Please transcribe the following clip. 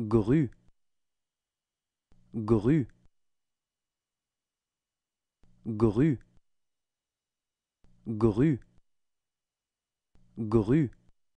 grue grue grue grue grue